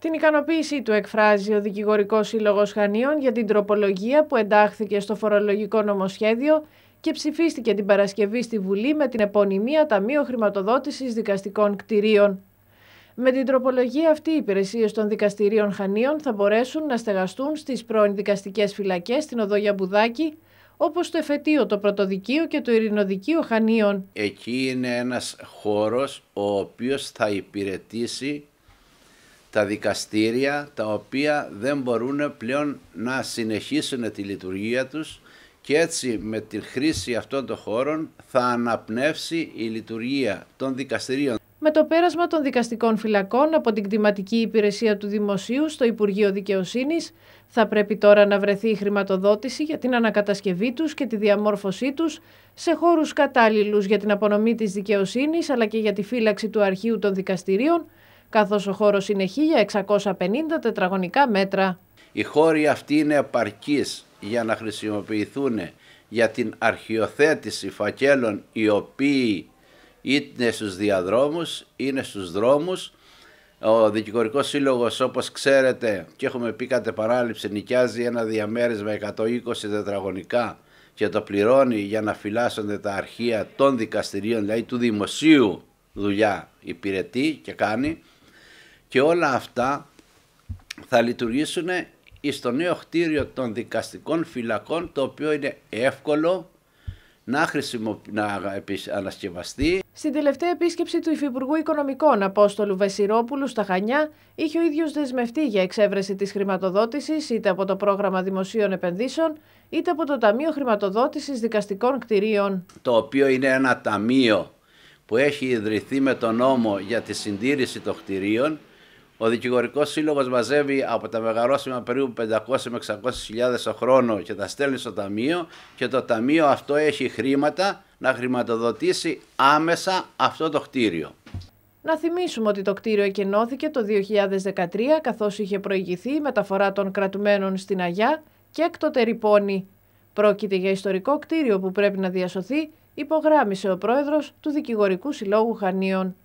Την ικανοποίησή του εκφράζει ο Δικηγορικός Σύλλογος Χανίων για την τροπολογία που εντάχθηκε στο φορολογικό νομοσχέδιο και ψηφίστηκε την Παρασκευή στη Βουλή με την επωνυμία Ταμείο Χρηματοδότησης Δικαστικών Κτηρίων. Με την τροπολογία αυτή, οι υπηρεσίες των δικαστηρίων Χανίων θα μπορέσουν να στεγαστούν στις πρώην δικαστικές φυλακές στην Οδό Γιαμπουδάκη, όπως το Εφετείο, το Πρωτοδικείο και το Ειρηνοδικείο Χανίων. Εκεί είναι ένας χώρος ο οποίος θα υπηρετήσει τα δικαστήρια τα οποία δεν μπορούν πλέον να συνεχίσουν τη λειτουργία τους και έτσι με τη χρήση αυτών των χώρων θα αναπνεύσει η λειτουργία των δικαστηρίων. Με το πέρασμα των δικαστικών φυλακών από την κτηματική υπηρεσία του Δημοσίου στο Υπουργείο Δικαιοσύνης θα πρέπει τώρα να βρεθεί η χρηματοδότηση για την ανακατασκευή τους και τη διαμόρφωσή τους σε χώρους κατάλληλους για την απονομή της δικαιοσύνης αλλά και για τη φύλαξη του αρχείου των δικαστηρίων καθώς ο χώρος είναι 1650 τετραγωνικά μέτρα. Οι χώροι αυτοί είναι επαρκείς για να χρησιμοποιηθούν για την αρχιοθέτηση φακέλων οι οποίοι είναι στους διαδρόμους, είναι στους δρόμους. Ο Δικηγορικός Σύλλογος όπως ξέρετε και έχουμε πει κατ' επανάληψη νοικιάζει ένα διαμέρισμα 120 τετραγωνικά και το πληρώνει για να φυλάσσονται τα αρχεία των δικαστηρίων, δηλαδή του δημοσίου δουλειά υπηρετεί και κάνει και όλα αυτά θα λειτουργήσουν στο νέο χτίριο των δικαστικών φυλακών το οποίο είναι εύκολο να, χρησιμο... να ανασκευαστεί. Στην τελευταία επίσκεψη του Υφυπουργού Οικονομικών Απόστολου Βεσιρόπουλου στα Χανιά, είχε ο ίδιος δεσμευτεί για εξέβρεση της χρηματοδότησης είτε από το πρόγραμμα δημοσίων επενδύσεων είτε από το Ταμείο Χρηματοδότησης Δικαστικών Κτηρίων. Το οποίο είναι ένα ταμείο που έχει ιδρυθεί με τον νόμο για τη συντήρηση των κτηρίων ο δικηγορικός σύλλογος μαζεύει από τα μεγαρόσημα περίπου 500 με 600 χρόνο και τα στέλνει στο ταμείο και το ταμείο αυτό έχει χρήματα να χρηματοδοτήσει άμεσα αυτό το κτίριο. Να θυμίσουμε ότι το κτίριο εκενώθηκε το 2013 καθώς είχε προηγηθεί η μεταφορά των κρατουμένων στην Αγιά και έκτοτε ρηπώνει. Πρόκειται για ιστορικό κτίριο που πρέπει να διασωθεί, υπογράμμισε ο πρόεδρος του Δικηγορικού Συλλόγου Χανίων.